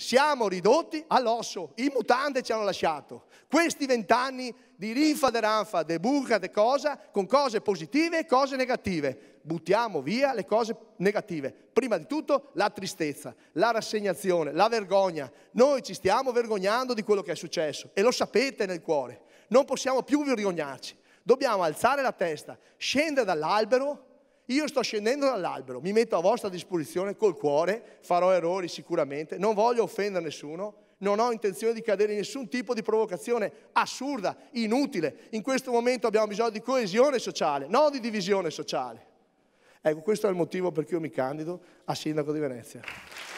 siamo ridotti all'osso, i mutande ci hanno lasciato. Questi vent'anni di rinfa de ranfa, de burra de cosa, con cose positive e cose negative. Buttiamo via le cose negative. Prima di tutto la tristezza, la rassegnazione, la vergogna. Noi ci stiamo vergognando di quello che è successo e lo sapete nel cuore. Non possiamo più vergognarci. Dobbiamo alzare la testa, scendere dall'albero io sto scendendo dall'albero, mi metto a vostra disposizione col cuore, farò errori sicuramente, non voglio offendere nessuno, non ho intenzione di cadere in nessun tipo di provocazione assurda, inutile. In questo momento abbiamo bisogno di coesione sociale, non di divisione sociale. Ecco, questo è il motivo per cui io mi candido a sindaco di Venezia.